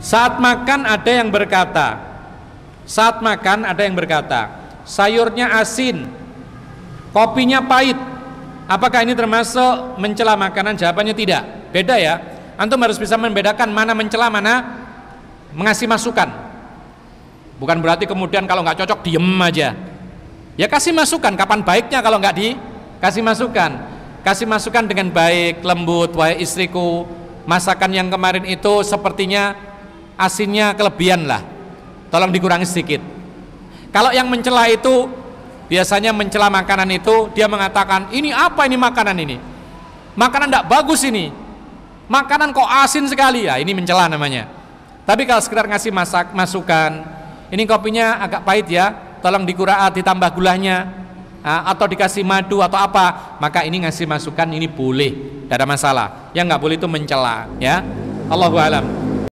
Saat makan ada yang berkata, saat makan ada yang berkata, sayurnya asin, kopinya pahit. Apakah ini termasuk mencela makanan? Jawabannya tidak. Beda ya. Antum harus bisa membedakan mana mencela mana mengasih masukan. Bukan berarti kemudian kalau nggak cocok diem aja. Ya kasih masukan. Kapan baiknya kalau nggak di kasih masukan? Kasih masukan dengan baik, lembut, wahai istriku. Masakan yang kemarin itu sepertinya asinnya kelebihan lah tolong dikurangi sedikit kalau yang mencela itu biasanya mencela makanan itu dia mengatakan ini apa ini makanan ini makanan tidak bagus ini makanan kok asin sekali ya ini mencela namanya tapi kalau sekedar ngasih masak masukan ini kopinya agak pahit ya tolong dikurang eh, ditambah gulanya eh, atau dikasih madu atau apa maka ini ngasih masukan ini boleh tidak ada masalah yang nggak boleh itu mencela ya Allahu alam